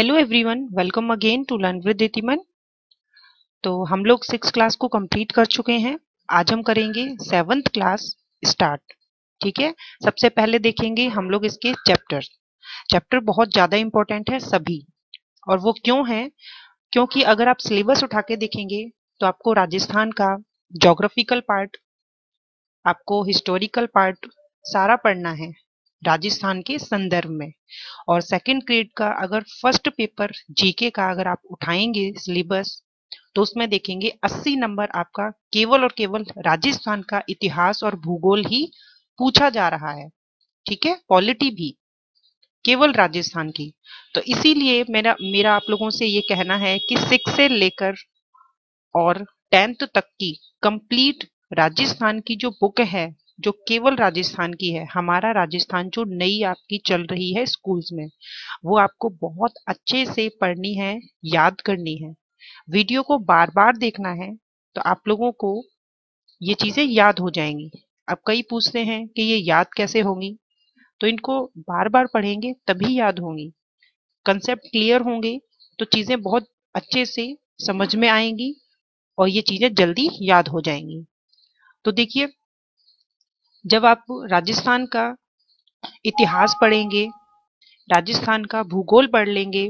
hello everyone welcome again to learn with Ritiman तो हम लोग सिक्स क्लास को कंप्लीट कर चुके हैं आज हम करेंगे सेवन्थ क्लास स्टार्ट ठीक है सबसे पहले देखेंगे हम लोग इसके चैप्टर चैप्टर बहुत ज़्यादा इंपॉर्टेंट है सभी और वो क्यों है क्योंकि अगर आप सिलेबस उठा के देखेंगे तो आपको राजस्थान का जोग्राफिकल पार्ट आपको हिस्टोरिकल पार्ट सारा पढ़ना है राजस्थान के संदर्भ में और सेकंड ग्रेड का अगर फर्स्ट पेपर जीके का अगर आप उठाएंगे सिलेबस तो उसमें देखेंगे 80 नंबर आपका केवल और केवल राजस्थान का इतिहास और भूगोल ही पूछा जा रहा है ठीक है पॉलिटी भी केवल राजस्थान की तो इसीलिए मेरा मेरा आप लोगों से ये कहना है कि सिक्स से लेकर और टेंथ तक की कंप्लीट राजस्थान की जो बुक है जो केवल राजस्थान की है हमारा राजस्थान जो नई आपकी चल रही है स्कूल्स में वो आपको बहुत अच्छे से पढ़नी है याद करनी है वीडियो को बार बार देखना है तो आप लोगों को ये चीज़ें याद हो जाएंगी अब कई पूछते हैं कि ये याद कैसे होंगी तो इनको बार बार पढ़ेंगे तभी याद होंगी कंसेप्ट क्लियर होंगे तो चीज़ें बहुत अच्छे से समझ में आएंगी और ये चीज़ें जल्दी याद हो जाएंगी तो देखिए जब आप राजस्थान का इतिहास पढ़ेंगे राजस्थान का भूगोल पढ़ लेंगे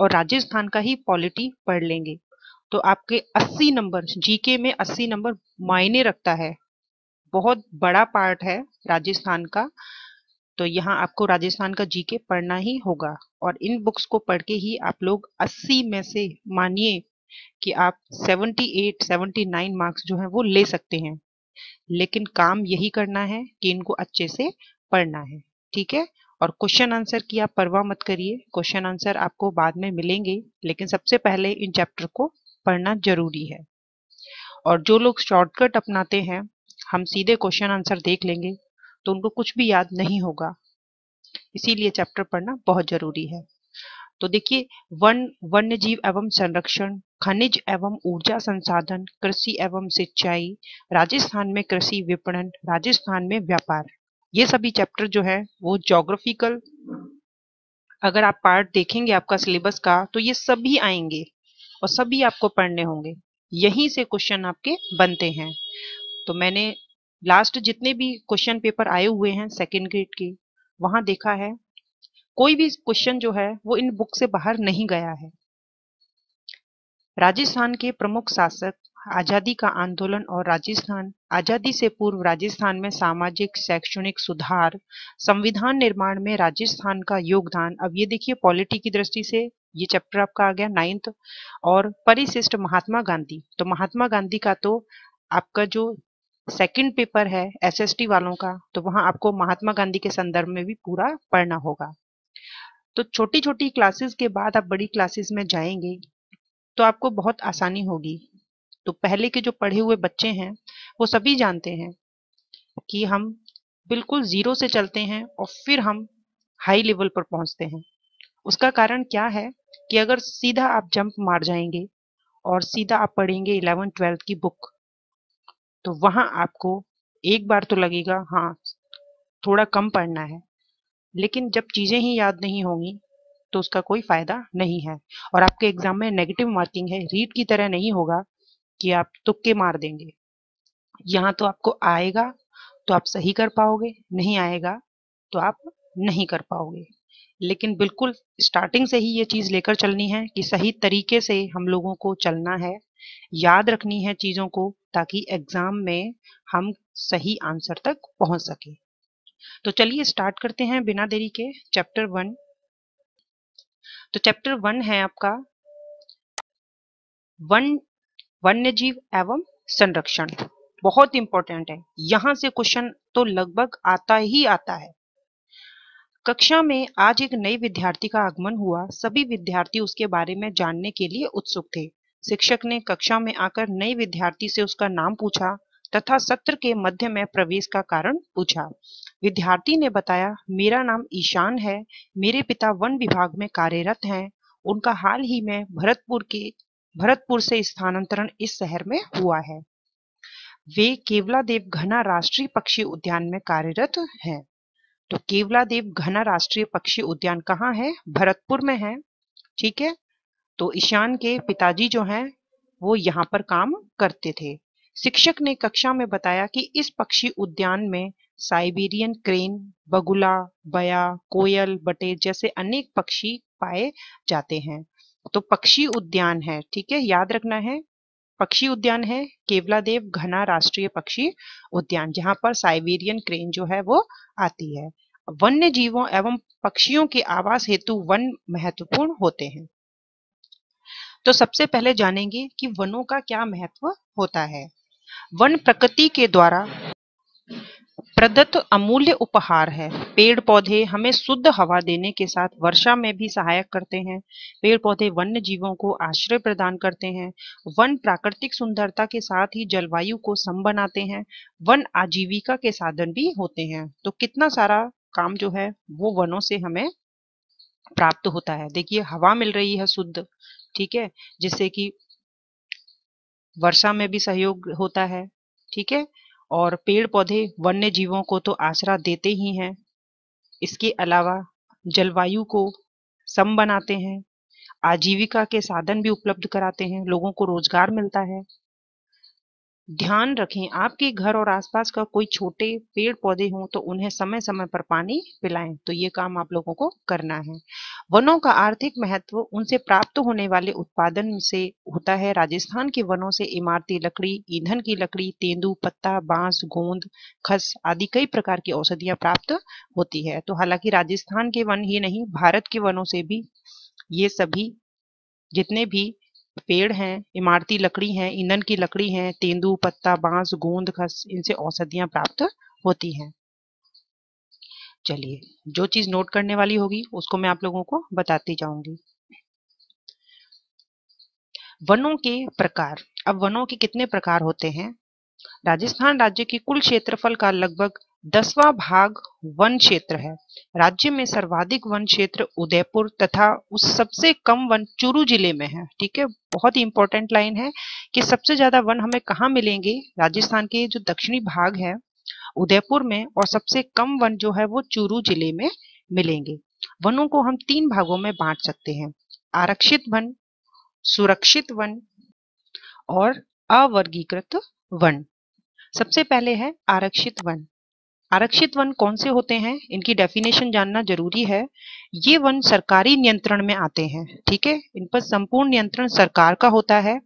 और राजस्थान का ही पॉलिटी पढ़ लेंगे तो आपके 80 नंबर जीके में 80 नंबर मायने रखता है बहुत बड़ा पार्ट है राजस्थान का तो यहाँ आपको राजस्थान का जीके पढ़ना ही होगा और इन बुक्स को पढ़ के ही आप लोग 80 में से मानिए कि आप 78, 79 मार्क्स जो है वो ले सकते हैं लेकिन काम यही करना है कि इनको अच्छे से पढ़ना है ठीक है और क्वेश्चन आंसर की आप परवाह मत करिए क्वेश्चन आंसर आपको बाद में मिलेंगे लेकिन सबसे पहले इन चैप्टर को पढ़ना जरूरी है और जो लोग शॉर्टकट अपनाते हैं हम सीधे क्वेश्चन आंसर देख लेंगे तो उनको कुछ भी याद नहीं होगा इसीलिए चैप्टर पढ़ना बहुत जरूरी है तो देखिए वन वन्य जीव एवं संरक्षण खनिज एवं ऊर्जा संसाधन कृषि एवं सिंचाई राजस्थान में कृषि विपणन राजस्थान में व्यापार ये सभी चैप्टर जो है वो जोग्राफिकल अगर आप पार्ट देखेंगे आपका सिलेबस का तो ये सभी आएंगे और सभी आपको पढ़ने होंगे यहीं से क्वेश्चन आपके बनते हैं तो मैंने लास्ट जितने भी क्वेश्चन पेपर आए हुए हैं सेकेंड ग्रेड के वहां देखा है कोई भी क्वेश्चन जो है वो इन बुक से बाहर नहीं गया है राजस्थान के प्रमुख शासक आजादी का आंदोलन और राजस्थान आजादी से पूर्व राजस्थान में सामाजिक शैक्षणिक सुधार संविधान निर्माण में राजस्थान का योगदान अब ये देखिए पॉलिटी की दृष्टि से ये चैप्टर आपका आ गया नाइन्थ और परिशिष्ट महात्मा गांधी तो महात्मा गांधी का तो आपका जो सेकंड पेपर है एसएसटी वालों का तो वहां आपको महात्मा गांधी के संदर्भ में भी पूरा पढ़ना होगा तो छोटी छोटी क्लासेस के बाद आप बड़ी क्लासेस में जाएंगे तो आपको बहुत आसानी होगी तो पहले के जो पढ़े हुए बच्चे हैं वो सभी जानते हैं कि हम बिल्कुल ज़ीरो से चलते हैं और फिर हम हाई लेवल पर पहुंचते हैं उसका कारण क्या है कि अगर सीधा आप जंप मार जाएंगे और सीधा आप पढ़ेंगे इलेवन ट्वेल्थ की बुक तो वहां आपको एक बार तो लगेगा हाँ थोड़ा कम पढ़ना है लेकिन जब चीज़ें ही याद नहीं होंगी तो उसका कोई फायदा नहीं है और आपके एग्जाम में नेगेटिव मार्किंग है रीड की तरह नहीं होगा कि आप तुक्के मार देंगे यहाँ तो आपको आएगा तो आप सही कर पाओगे नहीं आएगा तो आप नहीं कर पाओगे लेकिन बिल्कुल स्टार्टिंग से ही ये चीज़ लेकर चलनी है कि सही तरीके से हम लोगों को चलना है याद रखनी है चीज़ों को ताकि एग्ज़ाम में हम सही आंसर तक पहुंच सके तो चलिए स्टार्ट करते हैं बिना देरी के चैप्टर वन तो चैप्टर वन है आपका वन वन्य जीव एवं संरक्षण बहुत इंपॉर्टेंट है यहां से क्वेश्चन तो लगभग आता ही आता है कक्षा में आज एक नई विद्यार्थी का आगमन हुआ सभी विद्यार्थी उसके बारे में जानने के लिए उत्सुक थे शिक्षक ने कक्षा में आकर नई विद्यार्थी से उसका नाम पूछा तथा सत्र के मध्य में प्रवेश का कारण पूछा विद्यार्थी ने बताया मेरा नाम ईशान है मेरे पिता वन विभाग में कार्यरत हैं उनका हाल ही में भरतपुर के भरतपुर से स्थानांतरण इस शहर में हुआ है वे केवला देव घना राष्ट्रीय पक्षी उद्यान में कार्यरत हैं तो केवला देव घना राष्ट्रीय पक्षी उद्यान कहाँ है भरतपुर में है ठीक है तो ईशान के पिताजी जो हैं वो यहाँ पर काम करते थे शिक्षक ने कक्षा में बताया कि इस पक्षी उद्यान में साइबेरियन क्रेन बगुला बया कोयल बटेर जैसे अनेक पक्षी पाए जाते हैं तो पक्षी उद्यान है ठीक है याद रखना है पक्षी उद्यान है केवलादेव घना राष्ट्रीय पक्षी उद्यान जहां पर साइबेरियन क्रेन जो है वो आती है वन्य जीवों एवं पक्षियों के आवास हेतु वन महत्वपूर्ण होते हैं तो सबसे पहले जानेंगे कि वनों का क्या महत्व होता है वन प्रकृति के द्वारा प्रदत्त अमूल्य उपहार है पेड़ पौधे हमें शुद्ध हवा देने के साथ वर्षा में भी सहायक करते हैं पेड़ पौधे वन्य जीवों को आश्रय प्रदान करते हैं वन प्राकृतिक सुंदरता के साथ ही जलवायु को सम बनाते हैं वन आजीविका के साधन भी होते हैं तो कितना सारा काम जो है वो वनों से हमें प्राप्त होता है देखिए हवा मिल रही है शुद्ध ठीक है जिससे कि वर्षा में भी सहयोग होता है ठीक है और पेड़ पौधे वन्य जीवों को तो आसरा देते ही हैं इसके अलावा जलवायु को सम बनाते हैं आजीविका के साधन भी उपलब्ध कराते हैं लोगों को रोजगार मिलता है ध्यान रखें आपके घर और आसपास का कोई छोटे पेड़ पौधे हों तो उन्हें समय समय पर पानी पिलाएं तो ये काम आप लोगों को करना है वनों का आर्थिक महत्व उनसे प्राप्त होने वाले उत्पादन से होता है राजस्थान के वनों से इमारती लकड़ी ईंधन की लकड़ी तेंदू पत्ता बांस गोंद खस आदि कई प्रकार की औषधियां प्राप्त होती है तो हालांकि राजस्थान के वन ही नहीं भारत के वनों से भी ये सभी जितने भी पेड़ हैं इमारती लकड़ी है ईंधन की लकड़ी है तेंदू पत्ता बांस गोंद खस इनसे औषधियां प्राप्त होती हैं चलिए जो चीज नोट करने वाली होगी उसको मैं आप लोगों को बताती जाऊंगी वनों के प्रकार अब वनों के कितने प्रकार होते हैं राजस्थान राज्य के कुल क्षेत्रफल का लगभग दसवां भाग वन क्षेत्र है राज्य में सर्वाधिक वन क्षेत्र उदयपुर तथा उस सबसे कम वन चूरू जिले में है ठीक है बहुत ही इंपॉर्टेंट लाइन है कि सबसे ज्यादा वन हमें कहाँ मिलेंगे राजस्थान के जो दक्षिणी भाग है उदयपुर में और सबसे कम वन जो है वो चूरू जिले में मिलेंगे वनों को हम तीन भागों में बांट सकते हैं आरक्षित वन सुरक्षित वन और अवर्गीकृत वन सबसे पहले है आरक्षित वन आरक्षित वन कौन से होते हैं इनकी डेफिनेशन जानना जरूरी है ये वन सरकारी नियंत्रण में आते हैं ठीक है इन पर संपूर्ण नियंत्रण सरकार का होता है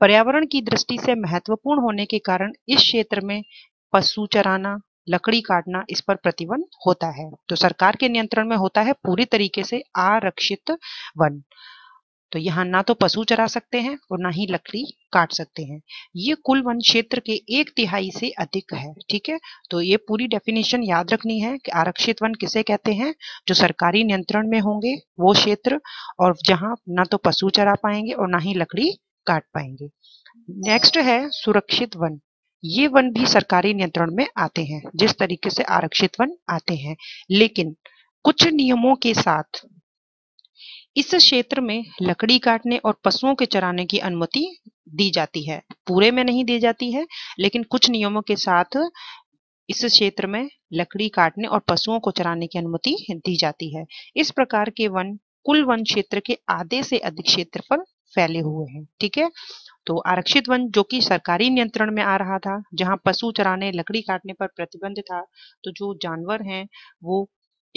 पर्यावरण की दृष्टि से महत्वपूर्ण होने के कारण इस क्षेत्र में पशु चराना लकड़ी काटना इस पर प्रतिबंध होता है तो सरकार के नियंत्रण में होता है पूरी तरीके से आरक्षित वन तो यहाँ ना तो पशु चरा सकते हैं और ना ही लकड़ी काट सकते हैं ये कुल वन क्षेत्र के एक तिहाई से अधिक है ठीक है तो ये पूरी डेफिनेशन याद रखनी है कि आरक्षित वन किसे कहते हैं जो सरकारी नियंत्रण में होंगे वो क्षेत्र और जहाँ ना तो पशु चरा पाएंगे और ना ही लकड़ी काट पाएंगे नेक्स्ट है सुरक्षित वन ये वन भी सरकारी नियंत्रण में आते हैं जिस तरीके से आरक्षित वन आते हैं लेकिन कुछ नियमों के साथ इस क्षेत्र में लकड़ी काटने और पशुओं के चराने की अनुमति दी जाती है पूरे में नहीं दी जाती है लेकिन कुछ नियमों के साथ इस क्षेत्र में लकड़ी काटने और पशुओं को चराने की अनुमति दी जाती है इस प्रकार के वन कुल वन क्षेत्र के आधे से अधिक क्षेत्र पर फैले हुए हैं ठीक है तो आरक्षित वन जो कि सरकारी नियंत्रण में आ रहा था जहां पशु चराने लकड़ी काटने पर प्रतिबंध था तो जो जानवर हैं वो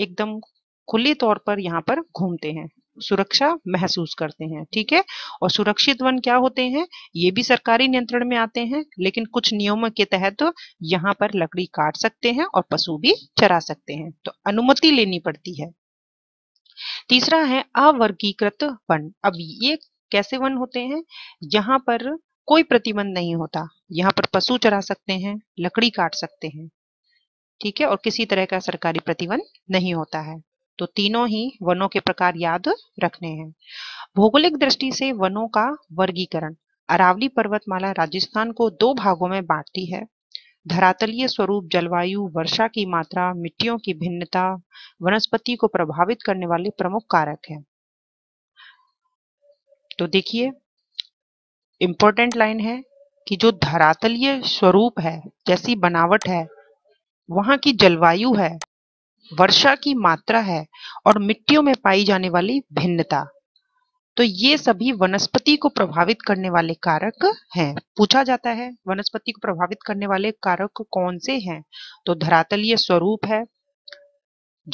एकदम खुले तौर पर यहाँ पर घूमते हैं सुरक्षा महसूस करते हैं ठीक है और सुरक्षित वन क्या होते हैं ये भी सरकारी नियंत्रण में आते हैं लेकिन कुछ नियमों के तहत तो यहाँ पर लकड़ी काट सकते हैं और पशु भी चरा सकते हैं तो अनुमति लेनी पड़ती है तीसरा है अवर्गीकृत वन अब ये कैसे वन होते हैं यहाँ पर कोई प्रतिबंध नहीं होता यहाँ पर पशु चरा सकते हैं लकड़ी काट सकते हैं ठीक है और किसी तरह का सरकारी प्रतिबंध नहीं होता है तो तीनों ही वनों के प्रकार याद रखने हैं भौगोलिक दृष्टि से वनों का वर्गीकरण अरावली पर्वतमाला राजस्थान को दो भागों में बांटती है धरातलीय स्वरूप जलवायु वर्षा की मात्रा मिट्टियों की भिन्नता वनस्पति को प्रभावित करने वाले प्रमुख कारक हैं तो देखिए इंपॉर्टेंट लाइन है कि जो धरातलीय स्वरूप है जैसी बनावट है वहां की जलवायु है वर्षा की मात्रा है और मिट्टियों में पाई जाने वाली भिन्नता तो ये सभी वनस्पति को प्रभावित करने वाले कारक हैं पूछा जाता है वनस्पति को प्रभावित करने वाले कारक कौन से हैं तो धरातलीय स्वरूप है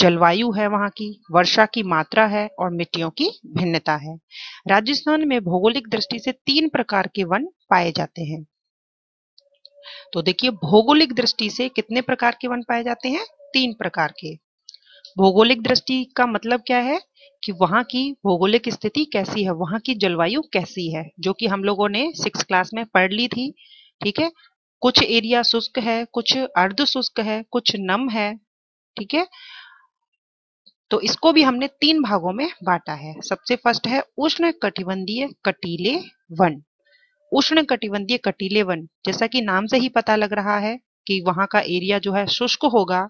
जलवायु है वहां की वर्षा की मात्रा है और मिट्टियों की भिन्नता है राजस्थान में भौगोलिक दृष्टि से तीन प्रकार के वन पाए जाते हैं तो देखिए भौगोलिक दृष्टि से कितने प्रकार के वन पाए जाते हैं तीन प्रकार के भौगोलिक दृष्टि का मतलब क्या है कि वहां की भौगोलिक स्थिति कैसी है वहां की जलवायु कैसी है जो कि हम लोगों ने सिक्स क्लास में पढ़ ली थी ठीक है कुछ एरिया शुष्क है कुछ अर्ध शुष्क है कुछ नम है ठीक है तो इसको भी हमने तीन भागों में बांटा है सबसे फर्स्ट है उष्ण कटिबंधीय कटीले वन उष्ण कटिबंधीय कटीले वन जैसा कि नाम से ही पता लग रहा है कि वहां का एरिया जो है शुष्क होगा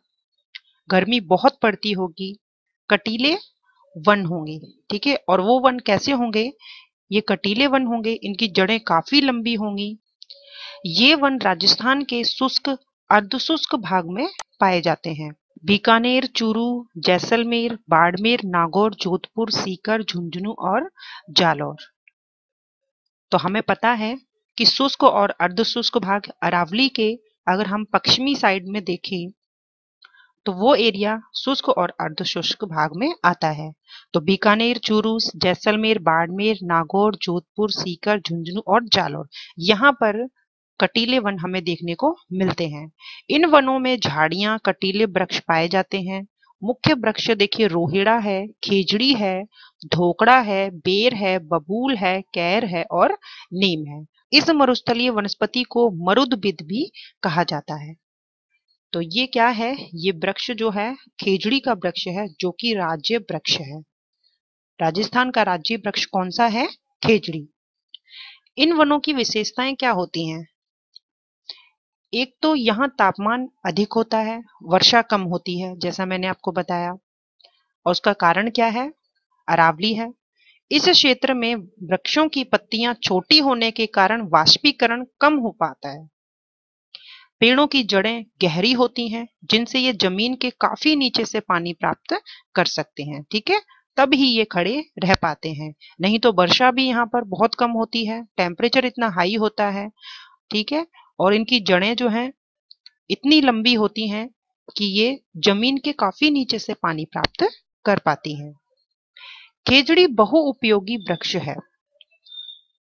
गर्मी बहुत पड़ती होगी कटीले वन होंगे ठीक है और वो वन कैसे होंगे ये कटीले वन होंगे इनकी जड़ें काफी लंबी होंगी ये वन राजस्थान के शुष्क अर्धशुष्क भाग में पाए जाते हैं बीकानेर चूरू जैसलमेर बाड़मेर नागौर जोधपुर सीकर झुंझुनू और जालौर तो हमें पता है कि शुष्क और अर्धशुष्क भाग अरावली के अगर हम पश्चिमी साइड में देखें तो वो एरिया शुष्क और अर्धशुष्क भाग में आता है तो बीकानेर चूरू जैसलमेर बाड़मेर नागौर जोधपुर सीकर झुंझुनू और जालौर यहाँ पर कटीले वन हमें देखने को मिलते हैं इन वनों में झाड़ियां कटीले वृक्ष पाए जाते हैं मुख्य वृक्ष देखिए रोहिड़ा है खेजड़ी है धोकड़ा है बेर है बबूल है कैर है और नीम है इस मरुस्थलीय वनस्पति को मरुद्भिद भी कहा जाता है तो ये क्या है ये वृक्ष जो है खेजड़ी का वृक्ष है जो कि राज्य वृक्ष है राजस्थान का राज्य वृक्ष कौन सा है खेजड़ी इन वनों की विशेषताएं क्या होती हैं एक तो यहाँ तापमान अधिक होता है वर्षा कम होती है जैसा मैंने आपको बताया और उसका कारण क्या है अरावली है इस क्षेत्र में वृक्षों की पत्तियां छोटी होने के कारण वाष्पीकरण कम हो पाता है पेड़ों की जड़ें गहरी होती हैं जिनसे ये जमीन के काफी नीचे से पानी प्राप्त कर सकते हैं ठीक है तब ही ये खड़े रह पाते हैं नहीं तो वर्षा भी यहाँ पर बहुत कम होती है टेम्परेचर इतना हाई होता है ठीक है और इनकी जड़ें जो हैं इतनी लंबी होती हैं कि ये जमीन के काफी नीचे से पानी प्राप्त कर पाती हैं खेजड़ी बहु उपयोगी वृक्ष है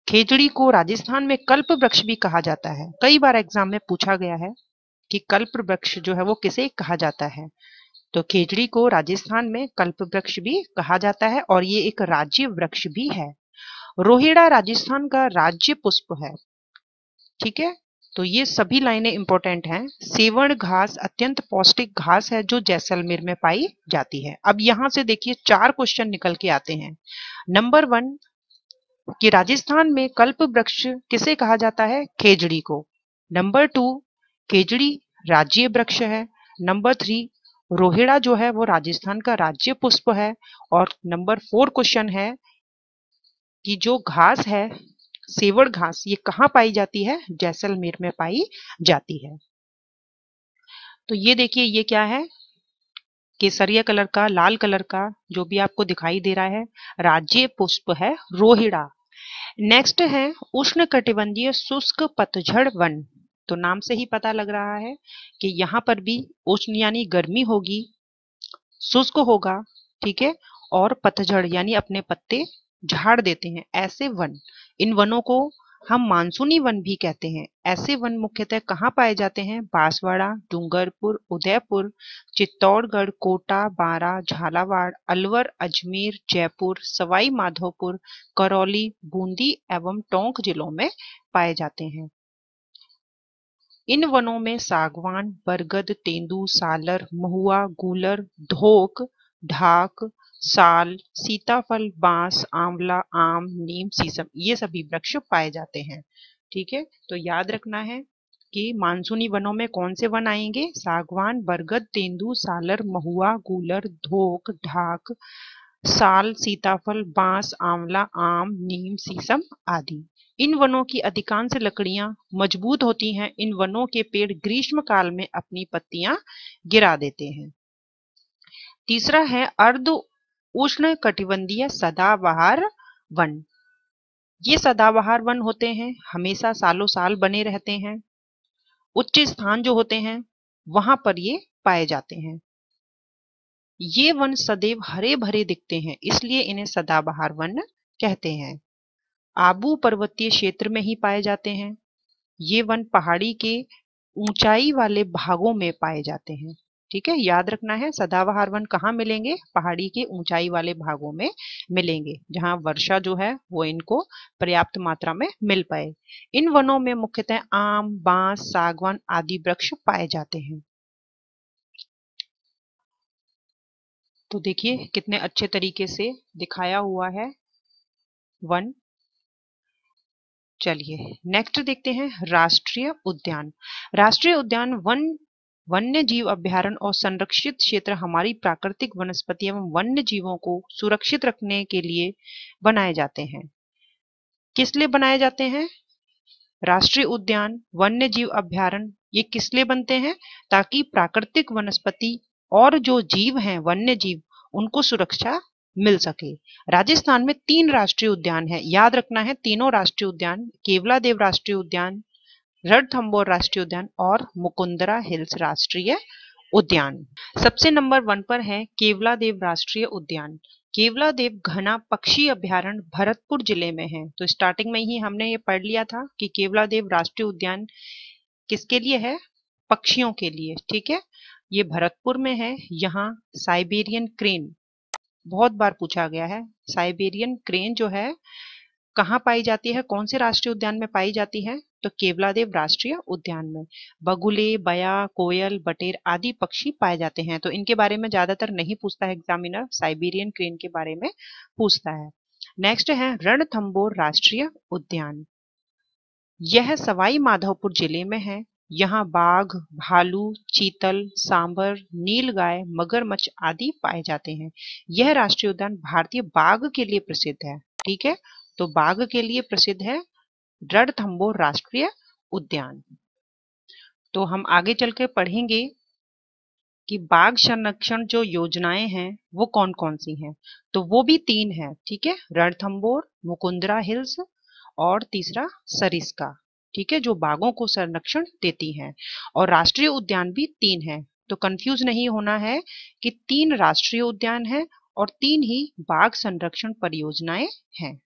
खेजड़ी को राजस्थान में कल्प वृक्ष भी कहा जाता है कई बार एग्जाम में पूछा गया है कि कल्प वृक्ष जो है वो किसे कहा जाता है तो खेजड़ी को राजस्थान में कल्प वृक्ष भी कहा जाता है और ये एक राज्य वृक्ष भी है रोहिड़ा राजस्थान का राज्य पुष्प है ठीक है तो ये सभी लाइनें इंपॉर्टेंट हैं सेवण घास अत्यंत पौष्टिक घास है जो जैसलमेर में पाई जाती है अब यहां से देखिए चार क्वेश्चन निकल के आते हैं नंबर वन कि राजस्थान में कल्प वृक्ष किसे कहा जाता है खेजड़ी को नंबर टू खेजड़ी राज्य वृक्ष है नंबर थ्री रोहिड़ा जो है वो राजस्थान का राज्य पुष्प है और नंबर फोर क्वेश्चन है कि जो घास है सेवड़ घास ये कहाँ पाई जाती है जैसलमेर में पाई जाती है तो ये देखिए ये क्या है केसरिया कलर का लाल कलर का जो भी आपको दिखाई दे रहा है राज्य पुष्प है रोहिड़ा नेक्स्ट है उष्ण कटिबंधीय शुष्क पतझड़ वन तो नाम से ही पता लग रहा है कि यहाँ पर भी उष्ण यानी गर्मी होगी शुष्क होगा ठीक है और पतझड़ यानी अपने पत्ते झाड़ देते हैं ऐसे वन इन वनों को हम मानसूनी वन भी कहते हैं ऐसे वन मुख्यतः कहाँ पाए जाते हैं बांसवाड़ा डूंगरपुर उदयपुर चित्तौड़गढ़ कोटा बारा झालावाड़ अलवर अजमेर जयपुर सवाई माधोपुर करौली बूंदी एवं टोंक जिलों में पाए जाते हैं इन वनों में सागवान बरगद तेंदू सालर महुआ गूलर धोक ढाक साल सीताफल बांस आंवला आम नीम सीसम ये सभी वृक्ष पाए जाते हैं ठीक है तो याद रखना है कि मानसूनी वनों में कौन से वन आएंगे सागवान बरगद तेंदू सालर महुआ गूलर धोक ढाक साल सीताफल बांस आंवला आम नीम सीसम आदि इन वनों की अधिकांश लकड़ियां मजबूत होती हैं इन वनों के पेड़ ग्रीष्म काल में अपनी पत्तियां गिरा देते हैं तीसरा है अर्ध उष्ण कटिबंधीय सदाबहार वन ये सदाबहार वन होते हैं हमेशा सालों साल बने रहते हैं उच्च स्थान जो होते हैं वहां पर ये पाए जाते हैं ये वन सदैव हरे भरे दिखते हैं इसलिए इन्हें सदाबहार वन कहते हैं आबू पर्वतीय क्षेत्र में ही पाए जाते हैं ये वन पहाड़ी के ऊंचाई वाले भागों में पाए जाते हैं ठीक है याद रखना है सदाबहार वन कहाँ मिलेंगे पहाड़ी के ऊंचाई वाले भागों में मिलेंगे जहां वर्षा जो है वो इनको पर्याप्त मात्रा में मिल पाए इन वनों में मुख्यतः आम बांस सागवान आदि वृक्ष पाए जाते हैं तो देखिए कितने अच्छे तरीके से दिखाया हुआ है वन चलिए नेक्स्ट देखते हैं राष्ट्रीय उद्यान राष्ट्रीय उद्यान वन वन्य जीव अभ्यारण और संरक्षित क्षेत्र हमारी प्राकृतिक वनस्पति एवं वन्य जीवों को सुरक्षित रखने के लिए बनाए जाते हैं किस लिए बनाए जाते हैं राष्ट्रीय उद्यान वन्य जीव अभ्यारण ये किस लिए बनते हैं ताकि प्राकृतिक वनस्पति और जो जीव हैं वन्य जीव उनको सुरक्षा मिल सके राजस्थान में तीन राष्ट्रीय उद्यान है याद रखना है तीनों राष्ट्रीय उद्यान केवलादेव राष्ट्रीय उद्यान रणथंबोर राष्ट्रीय उद्यान और मुकुंदरा हिल्स राष्ट्रीय उद्यान सबसे नंबर वन पर है केवला देव राष्ट्रीय उद्यान केवला देव घना पक्षी अभ्यारण भरतपुर जिले में है तो स्टार्टिंग में ही हमने ये पढ़ लिया था कि केवला देव राष्ट्रीय उद्यान किसके लिए है पक्षियों के लिए ठीक है ये भरतपुर में है यहाँ साइबेरियन क्रेन बहुत बार पूछा गया है साइबेरियन क्रेन जो है कहाँ पाई जाती है कौन से राष्ट्रीय उद्यान में पाई जाती है तो केवलादेव राष्ट्रीय उद्यान में बगुले बया कोयल बटेर आदि पक्षी पाए जाते हैं तो इनके बारे में ज्यादातर नहीं पूछता है एग्जामिनर साइबेरियन क्रेन के बारे में पूछता है नेक्स्ट है रणथंबोर राष्ट्रीय उद्यान यह सवाई माधवपुर जिले में है यहाँ बाघ भालू चीतल सांबर नीलगाय मगरमच्छ आदि पाए जाते हैं यह राष्ट्रीय उद्यान भारतीय बाघ के लिए प्रसिद्ध है ठीक है तो बाघ के लिए प्रसिद्ध है रणथंबोर राष्ट्रीय उद्यान तो हम आगे चल के पढ़ेंगे कि बाघ संरक्षण जो योजनाएं हैं वो कौन कौन सी हैं तो वो भी तीन है ठीक है रणथम्बोर मुकुंदरा हिल्स और तीसरा सरिस्का ठीक है जो बाघों को संरक्षण देती हैं और राष्ट्रीय उद्यान भी तीन हैं तो कंफ्यूज नहीं होना है कि तीन राष्ट्रीय उद्यान हैं और तीन ही बाघ संरक्षण परियोजनाएं हैं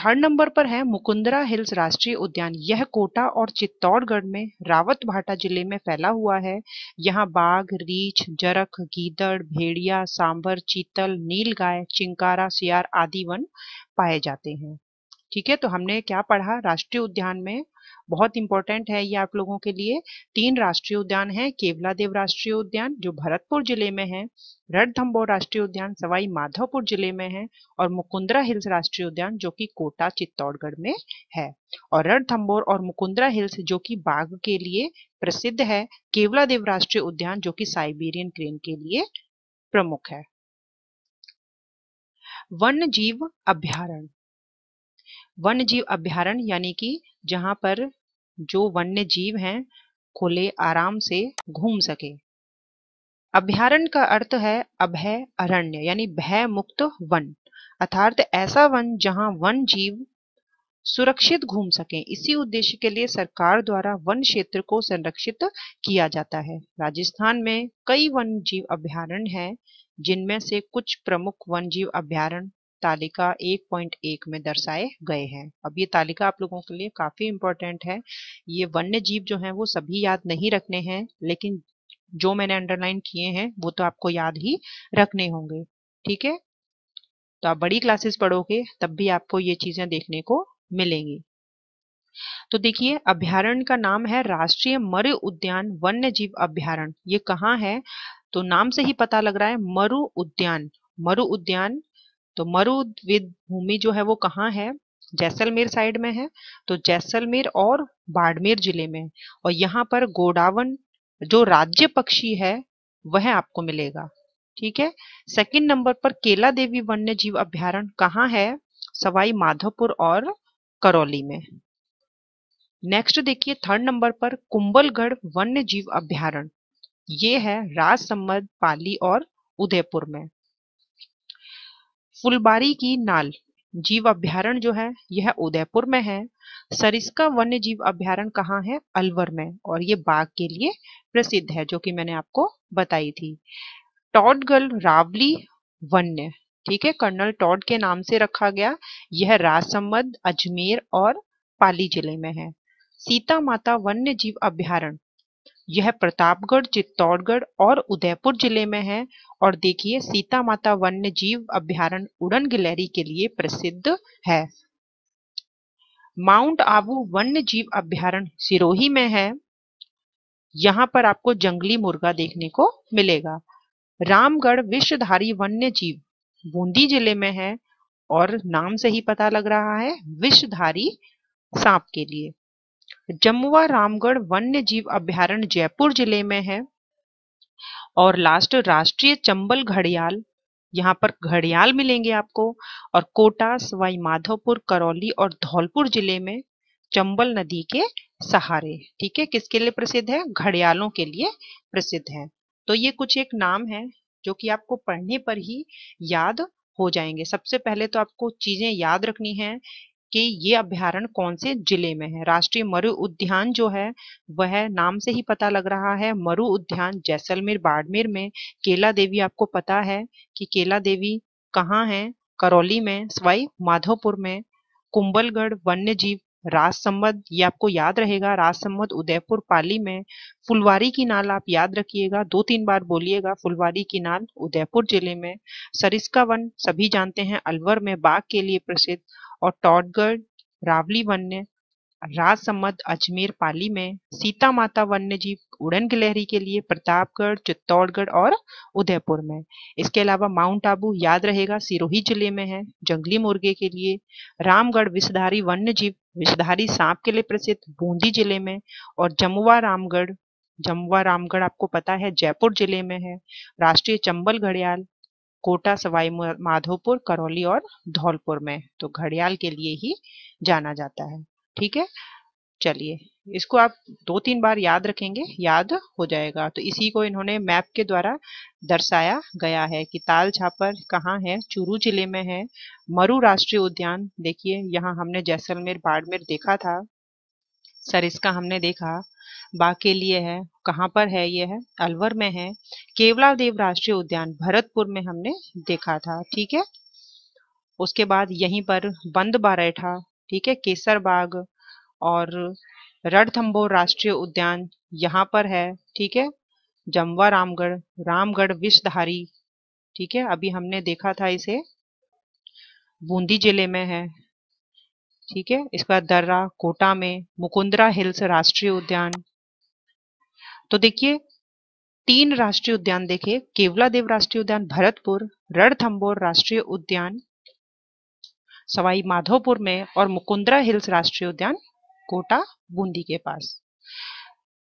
थर्ड नंबर पर है मुकुंदरा हिल्स राष्ट्रीय उद्यान यह कोटा और चित्तौड़गढ़ में रावत भाटा जिले में फैला हुआ है यहाँ बाघ रीछ जरख गीदड़ भेड़िया सांभर चीतल नीलगाय चिंकारा सियार आदि वन पाए जाते हैं ठीक है तो हमने क्या पढ़ा राष्ट्रीय उद्यान में बहुत इंपॉर्टेंट है ये आप लोगों के लिए तीन राष्ट्रीय उद्यान है केवला देव राष्ट्रीय उद्यान जो भरतपुर जिले में है रणथम्बोर राष्ट्रीय उद्यान सवाई माधोपुर जिले में है और मुकुंदरा हिल्स राष्ट्रीय उद्यान जो कि कोटा चित्तौड़गढ़ में है और रणथम्बोर और मुकुंदरा हिल्स जो कि बाघ के लिए प्रसिद्ध है केवला देव राष्ट्रीय उद्यान जो कि साइबेरियन क्रेन के लिए प्रमुख है वन्य जीव अभ्यारण वन्य जीव अभ्यारण यानी कि जहां पर जो वन्य जीव हैं खुले आराम से घूम सके अभ्यारण का अर्थ है अभय अरण्य यानी भय मुक्त वन अर्थात ऐसा वन जहां वन जीव सुरक्षित घूम सके इसी उद्देश्य के लिए सरकार द्वारा वन क्षेत्र को संरक्षित किया जाता है राजस्थान में कई वन जीव अभ्यारण्य हैं जिनमें से कुछ प्रमुख वन जीव अभ्यारण्य तालिका 1.1 में दर्शाए गए हैं अब ये तालिका आप लोगों के लिए काफ़ी इंपॉर्टेंट है ये वन्य जीव जो है वो सभी याद नहीं रखने हैं लेकिन जो मैंने अंडरलाइन किए हैं वो तो आपको याद ही रखने होंगे ठीक है तो आप बड़ी क्लासेस पढ़ोगे तब भी आपको ये चीज़ें देखने को मिलेंगी तो देखिए अभ्यारण्य का नाम है राष्ट्रीय मरु उद्यान वन्य जीव अभ्यारण्य ये कहाँ है तो नाम से ही पता लग रहा है मरु उद्यान मरु उद्यान तो मरुद्विद भूमि जो है वो कहाँ है जैसलमेर साइड में है तो जैसलमेर और बाड़मेर जिले में और यहाँ पर गोडावन जो राज्य पक्षी है वह आपको मिलेगा ठीक है सेकंड नंबर पर केला देवी वन्य जीव अभ्यारण कहाँ है सवाई माधोपुर और करौली में नेक्स्ट देखिए थर्ड नंबर पर कुंबलगढ़ वन्य जीव अभ्यारण ये है राजसमंद पाली और उदयपुर में फुलबारी की नाल जीव अभ्यारण जो है यह उदयपुर में है सरिस्का वन्य जीव अभ्यारण कहाँ है अलवर में और ये बाघ के लिए प्रसिद्ध है जो कि मैंने आपको बताई थी टॉडगल रावली वन्य ठीक है कर्नल टॉड के नाम से रखा गया यह राजसमंद अजमेर और पाली जिले में है सीता माता वन्य जीव अभ्यारण यह प्रतापगढ़ चित्तौड़गढ़ और उदयपुर जिले में है और देखिए सीता माता वन्य जीव अभ्यारण उड़न गिलहरी के लिए प्रसिद्ध है माउंट आबू वन्य जीव अभ्यारण सिरोही में है यहाँ पर आपको जंगली मुर्गा देखने को मिलेगा रामगढ़ विश्वधारी वन्य जीव बूंदी जिले में है और नाम से ही पता लग रहा है विषधारी सांप के लिए जमुआ रामगढ़ वन्य जीव अभ्यारण्य जयपुर जिले में है और लास्ट राष्ट्रीय चंबल घड़ियाल यहाँ पर घड़ियाल मिलेंगे आपको और कोटा सवाई माधोपुर करौली और धौलपुर जिले में चंबल नदी के सहारे ठीक है किसके लिए प्रसिद्ध है घड़ियालों के लिए प्रसिद्ध है तो ये कुछ एक नाम है जो कि आपको पढ़ने पर ही याद हो जाएंगे सबसे पहले तो आपको चीजें याद रखनी है कि ये अभ्यारण कौन से जिले में है राष्ट्रीय मरु उद्यान जो है वह नाम से ही पता लग रहा है मरु उद्यान जैसलमेर बाड़मेर में केला देवी आपको पता है कि केला देवी कहाँ है करौली में स्वाई माधोपुर में कुंबलगढ़ वन्य जीव राजसम्मत ये आपको याद रहेगा राजसम्मत उदयपुर पाली में फुलवारी की नाल आप याद रखिएगा दो तीन बार बोलिएगा फुलवारी की नाल उदयपुर जिले में सरिस्का वन सभी जानते हैं अलवर में बाघ के लिए प्रसिद्ध और टॉडगढ़ रावली वन्य राजसमंद अजमेर पाली में सीता माता वन्य जीव उड़न गिलहरी के लिए प्रतापगढ़ चित्तौड़गढ़ और उदयपुर में इसके अलावा माउंट आबू याद रहेगा सिरोही जिले में है जंगली मुर्गे के लिए रामगढ़ विषधारी वन्य जीव विषधारी सांप के लिए प्रसिद्ध बूंदी जिले में और जमुआ रामगढ़ जमुआ रामगढ़ आपको पता है जयपुर जिले में है राष्ट्रीय चंबल घड़ियाल कोटा सवाई माधोपुर करौली और धौलपुर में तो घड़ियाल के लिए ही जाना जाता है ठीक है चलिए इसको आप दो तीन बार याद रखेंगे याद हो जाएगा तो इसी को इन्होंने मैप के द्वारा दर्शाया गया है कि ताल छापर कहाँ है चूरू जिले में है मरु राष्ट्रीय उद्यान देखिए यहाँ हमने जैसलमेर बाड़मेर देखा था सरिस्का हमने देखा बा के लिए है कहाँ पर है ये है अलवर में है केवला देव राष्ट्रीय उद्यान भरतपुर में हमने देखा था ठीक है उसके बाद यहीं पर बंद बारैठा ठीक है केसर बाग और रणथम्बोर राष्ट्रीय उद्यान यहाँ पर है ठीक है जमवा रामगढ़ रामगढ़ विषधारी ठीक है अभी हमने देखा था इसे बूंदी जिले में है ठीक है इसके बाद दर्रा कोटा में मुकुंदरा हिल्स राष्ट्रीय उद्यान तो देखिए तीन राष्ट्रीय उद्यान देखे केवला देव राष्ट्रीय उद्यान भरतपुर रणथम्बोर राष्ट्रीय उद्यान सवाई माधोपुर में और मुकुंदरा हिल्स राष्ट्रीय उद्यान कोटा बूंदी के पास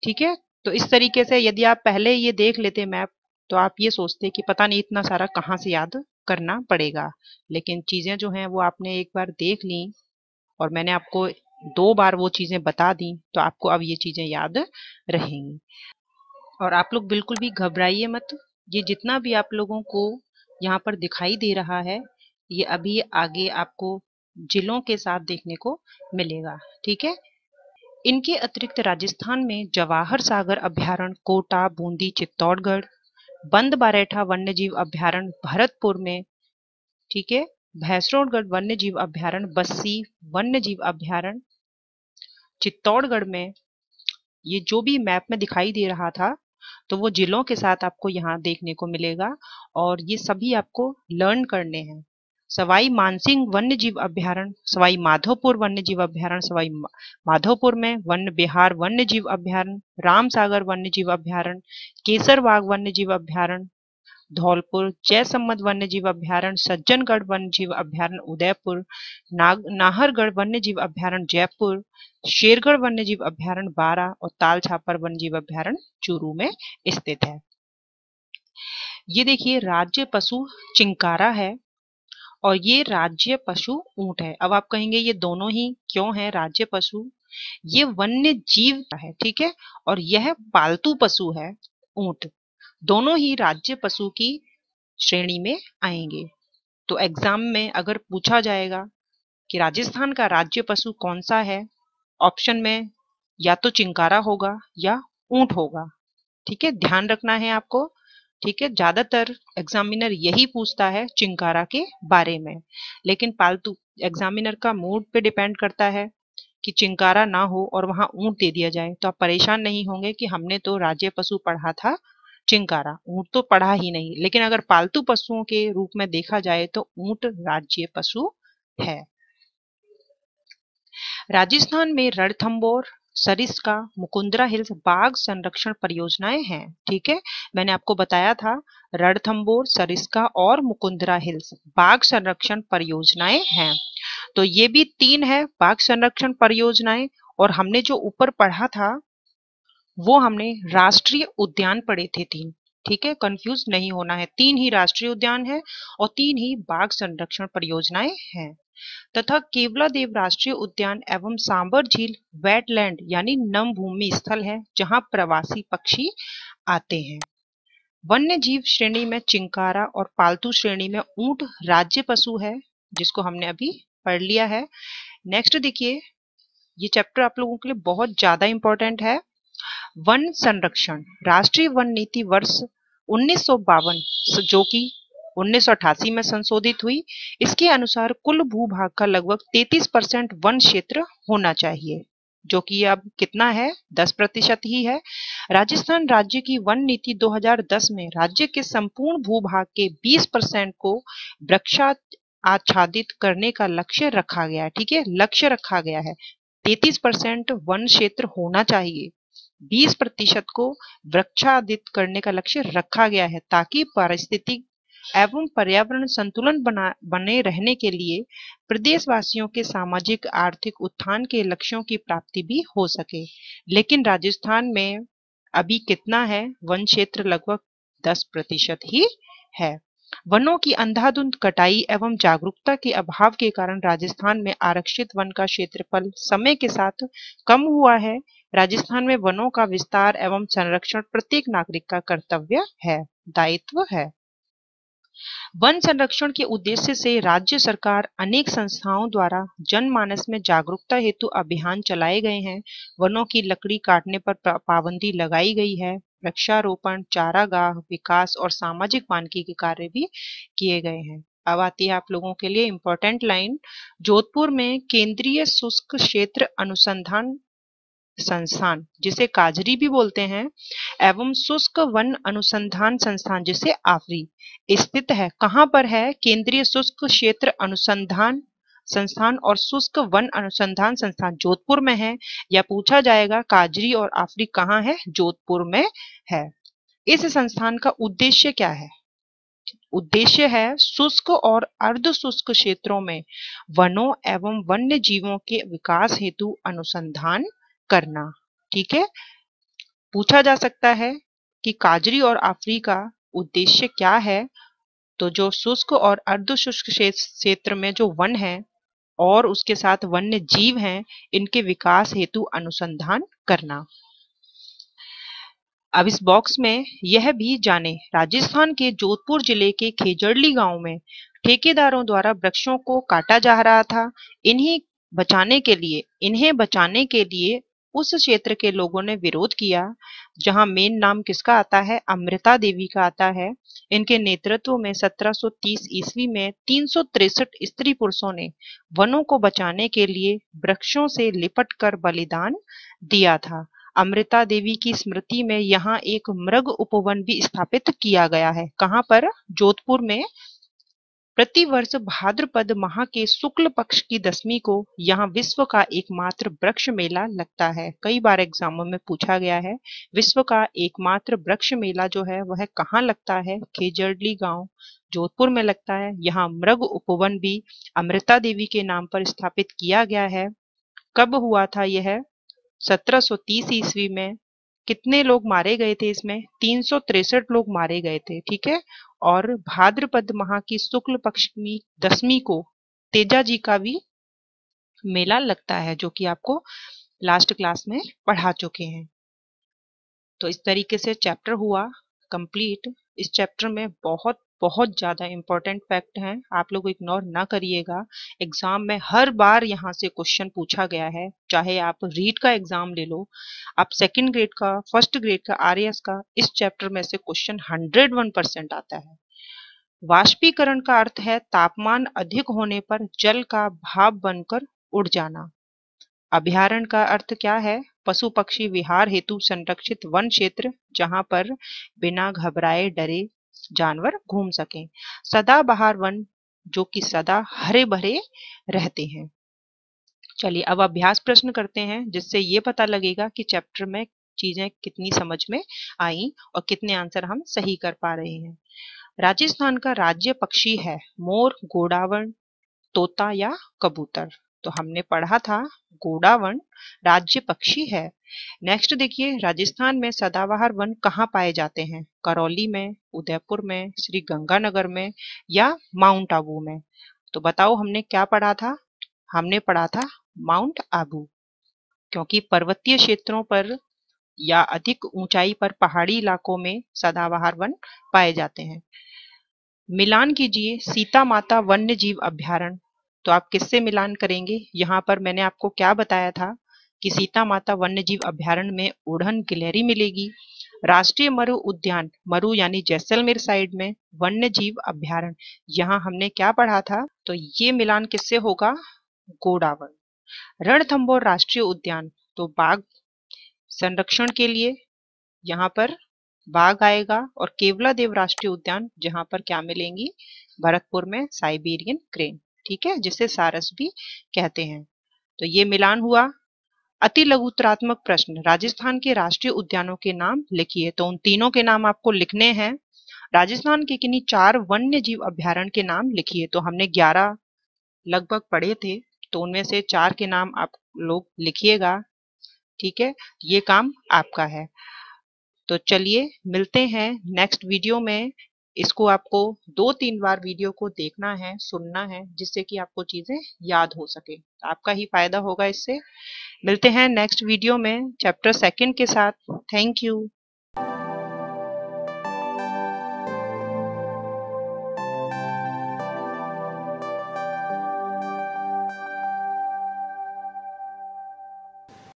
ठीक है तो इस तरीके से यदि आप पहले ये देख लेते मैप तो आप ये सोचते कि पता नहीं इतना सारा कहाँ से याद करना पड़ेगा लेकिन चीज़ें जो हैं वो आपने एक बार देख ली और मैंने आपको दो बार वो चीज़ें बता दी तो आपको अब ये चीज़ें याद रहेंगी और आप लोग बिल्कुल भी घबराइए मत ये जितना भी आप लोगों को यहाँ पर दिखाई दे रहा है ये अभी आगे आपको जिलों के साथ देखने को मिलेगा ठीक है इनके अतिरिक्त राजस्थान में जवाहर सागर अभ्यारण कोटा बूंदी चित्तौड़गढ़ बंद बारेठा वन्य जीव अभ्यारण भरतपुर में ठीक है वन्य जीव अभ्यारण बस्सी वन्य जीव अभ्यारण चित्तौड़गढ़ में ये जो भी मैप में दिखाई दे रहा था तो वो जिलों के साथ आपको यहाँ देखने को मिलेगा और ये सभी आपको लर्न करने हैं सवाई मानसिंह वन्य जीव अभ्यारण सवाई माधोपुर वन्य जीव अभ्यारण सवाई माधोपुर में वन्य बिहार वन्य जीव अभ्यारण राम सागर वन्य जीव अभ्यारण्य केसरबाग वन्य जीव अभ्यारण्य धौलपुर जय वन्य जीव अभ्यारण सज्जनगढ़ वन्य जीव अभ्यारण उदयपुर नाग नाहरगढ़ वन्य जीव अभ्यारण जयपुर शेरगढ़ वन्य जीव अभ्यारण बारा और ताल छापर वन्य जीव अभ्यारण चूरू में स्थित है ये देखिए राज्य पशु चिंकारा है और ये राज्य पशु ऊंट है अब आप कहेंगे ये दोनों ही क्यों है राज्य पशु ये वन्य जीव है ठीक है और यह पालतू पशु है ऊंट दोनों ही राज्य पशु की श्रेणी में आएंगे तो एग्जाम में अगर पूछा जाएगा कि राजस्थान का राज्य पशु कौन सा है ऑप्शन में या तो चिंकारा होगा या ऊंट होगा ठीक है ध्यान रखना है आपको ठीक है ज्यादातर एग्जामिनर यही पूछता है चिंकारा के बारे में लेकिन पालतू एग्जामिनर का मूड पे डिपेंड करता है कि चिंकारा ना हो और वहां ऊंट दे दिया जाए तो आप परेशान नहीं होंगे कि हमने तो राज्य पशु पढ़ा था चिंकारा ऊंट तो पढ़ा ही नहीं लेकिन अगर पालतू पशुओं के रूप में देखा जाए तो ऊंट राज्य पशु है राजस्थान में रणथंबोर सरिस्का मुकुंदरा हिल्स बाघ संरक्षण परियोजनाएं हैं ठीक है मैंने आपको बताया था रणथम्बोर सरिस्का और मुकुंदरा हिल्स बाघ संरक्षण परियोजनाएं हैं तो ये भी तीन है बाघ संरक्षण परियोजनाएं और हमने जो ऊपर पढ़ा था वो हमने राष्ट्रीय उद्यान पढ़े थे तीन ठीक है कंफ्यूज नहीं होना है तीन ही राष्ट्रीय उद्यान है और तीन ही बाघ संरक्षण परियोजनाएं हैं तथा केवला देव राष्ट्रीय उद्यान एवं सांबर झील वेटलैंड यानी नम भूमि स्थल है जहां प्रवासी पक्षी आते हैं वन्य जीव श्रेणी में चिंकारा और पालतू श्रेणी में ऊंट राज्य पशु है जिसको हमने अभी पढ़ लिया है नेक्स्ट देखिए ये चैप्टर आप लोगों के लिए बहुत ज्यादा इंपॉर्टेंट है वन संरक्षण राष्ट्रीय वन नीति वर्ष उन्नीस जो कि उन्नीस में संशोधित हुई इसके अनुसार कुल भूभाग का लगभग 33 परसेंट वन क्षेत्र होना चाहिए जो कि अब कितना है 10 प्रतिशत ही है राजस्थान राज्य की वन नीति 2010 में राज्य के संपूर्ण भूभाग के 20 परसेंट को वृक्षा आच्छादित करने का लक्ष्य रखा गया है ठीक है लक्ष्य रखा गया है 33 परसेंट वन क्षेत्र होना चाहिए 20 प्रतिशत को वृक्षादित करने का लक्ष्य रखा गया है ताकि पारिस्थितिक एवं पर्यावरण संतुलन बने रहने के लिए प्रदेशवासियों के सामाजिक आर्थिक उत्थान के लक्ष्यों की प्राप्ति भी हो सके लेकिन राजस्थान में अभी कितना है वन क्षेत्र लगभग 10 प्रतिशत ही है वनों की अंधाधुंध कटाई एवं जागरूकता के अभाव के कारण राजस्थान में आरक्षित वन का क्षेत्रफल समय के साथ कम हुआ है राजस्थान में वनों का विस्तार एवं संरक्षण प्रत्येक नागरिक का कर्तव्य है दायित्व है वन संरक्षण के उद्देश्य से राज्य सरकार अनेक संस्थाओं द्वारा जनमानस में जागरूकता हेतु अभियान चलाए गए हैं वनों की लकड़ी काटने पर पाबंदी लगाई गई है वृक्षारोपण चारागाह विकास और सामाजिक मानकी के कार्य भी किए गए हैं अब आती है आप लोगों के लिए इम्पोर्टेंट लाइन जोधपुर में केंद्रीय शुष्क क्षेत्र अनुसंधान संस्थान जिसे काजरी भी बोलते हैं एवं शुष्क वन अनुसंधान संस्थान जिसे आफरी स्थित है कहां पर है केंद्रीय शुष्क क्षेत्र अनुसंधान संस्थान और शुष्क वन अनुसंधान संस्थान जोधपुर में है या पूछा जाएगा काजरी और आफरी कहाँ है जोधपुर में है इस संस्थान का उद्देश्य क्या है उद्देश्य है शुष्क और अर्ध शुष्क क्षेत्रों में वनों एवं वन्य जीवों के विकास हेतु अनुसंधान करना ठीक है पूछा जा सकता है कि काजरी और आफरी का उद्देश्य क्या है तो जो शुष्क और अर्ध शुष्क क्षेत्र में जो वन है और उसके साथ वन्य जीव हैं इनके विकास हेतु अनुसंधान करना अब इस बॉक्स में यह भी जाने राजस्थान के जोधपुर जिले के खेजड़ली गांव में ठेकेदारों द्वारा वृक्षों को काटा जा रहा था इन्हीं बचाने के लिए इन्हें बचाने के लिए उस क्षेत्र के लोगों ने विरोध किया जहां मेन नाम किसका आता है अमृता देवी का आता है इनके नेतृत्व में 1730 ईस्वी में तीन स्त्री पुरुषों ने वनों को बचाने के लिए वृक्षों से लिपट कर बलिदान दिया था अमृता देवी की स्मृति में यहाँ एक मृग उपवन भी स्थापित किया गया है कहाँ पर जोधपुर में प्रतिवर्ष भाद्रपद माह के शुक्ल पक्ष की दसवीं को यहाँ विश्व का एकमात्र वृक्ष मेला लगता है कई बार एग्जामों में पूछा गया है विश्व का एकमात्र वृक्ष मेला जो है वह कहाँ लगता है खेजरली गांव जोधपुर में लगता है यहाँ मृग उपवन भी अमृता देवी के नाम पर स्थापित किया गया है कब हुआ था यह 1730 ईस्वी में कितने लोग मारे गए थे इसमें तीन लोग मारे गए थे ठीक है और भाद्रपद माह की शुक्ल पक्ष की दसवीं को तेजा जी का भी मेला लगता है जो कि आपको लास्ट क्लास में पढ़ा चुके हैं तो इस तरीके से चैप्टर हुआ कंप्लीट इस चैप्टर में बहुत बहुत ज़्यादा इम्पोर्टेंट फैक्ट हैं आप लोग इग्नोर ना करिएगा एग्ज़ाम में हर बार यहाँ से क्वेश्चन पूछा गया है चाहे आप रीड का एग्ज़ाम ले लो आप सेकेंड ग्रेड का फर्स्ट ग्रेड का आर का इस चैप्टर में से क्वेश्चन हंड्रेड आता है वाष्पीकरण का अर्थ है तापमान अधिक होने पर जल का भाव बनकर उड़ जाना अभ्यारण का अर्थ क्या है पशु पक्षी विहार हेतु संरक्षित वन क्षेत्र जहां पर बिना घबराए डरे जानवर घूम सकें सदाबहार वन जो कि सदा हरे भरे रहते हैं चलिए अब अभ्यास प्रश्न करते हैं जिससे ये पता लगेगा कि चैप्टर में चीजें कितनी समझ में आई और कितने आंसर हम सही कर पा रहे हैं राजस्थान का राज्य पक्षी है मोर घोड़ावन तोता या कबूतर तो हमने पढ़ा था गोडावन राज्य पक्षी है नेक्स्ट देखिए राजस्थान में सदाबहार वन कहाँ पाए जाते हैं करौली में उदयपुर में श्री गंगानगर में या माउंट आबू में तो बताओ हमने क्या पढ़ा था हमने पढ़ा था माउंट आबू क्योंकि पर्वतीय क्षेत्रों पर या अधिक ऊंचाई पर पहाड़ी इलाकों में सदाबहार वन पाए जाते हैं मिलान कीजिए सीता माता वन्य जीव अभ्यारण तो आप किससे मिलान करेंगे यहाँ पर मैंने आपको क्या बताया था कि सीता माता वन्य जीव अभ्यारण में उड़न गिलहरी मिलेगी राष्ट्रीय मरु उद्यान मरु यानी जैसलमेर साइड में वन्य जीव अभ्यारण यहाँ हमने क्या पढ़ा था तो ये मिलान किससे होगा गोडावर रणथंबोर राष्ट्रीय उद्यान तो बाघ संरक्षण के लिए यहाँ पर बाघ आएगा और केवला देव राष्ट्रीय उद्यान जहां पर क्या मिलेंगी भरतपुर में साइबेरियन क्रेन ठीक है जिसे सारस भी कहते हैं तो ये मिलान हुआ अति लघुतरात्मक प्रश्न राजस्थान के राष्ट्रीय उद्यानों के नाम लिखिए तो उन तीनों के नाम आपको लिखने हैं राजस्थान के किन्हीं चार वन्य जीव अभ्यारण के नाम लिखिए तो हमने ग्यारह लगभग पढ़े थे तो उनमें से चार के नाम आप लोग लिखिएगा ठीक है ये काम आपका है तो चलिए मिलते हैं नेक्स्ट वीडियो में इसको आपको दो तीन बार वीडियो को देखना है सुनना है जिससे कि आपको चीज़ें याद हो सके आपका ही फायदा होगा इससे मिलते हैं नेक्स्ट वीडियो में चैप्टर सेकंड के साथ थैंक यू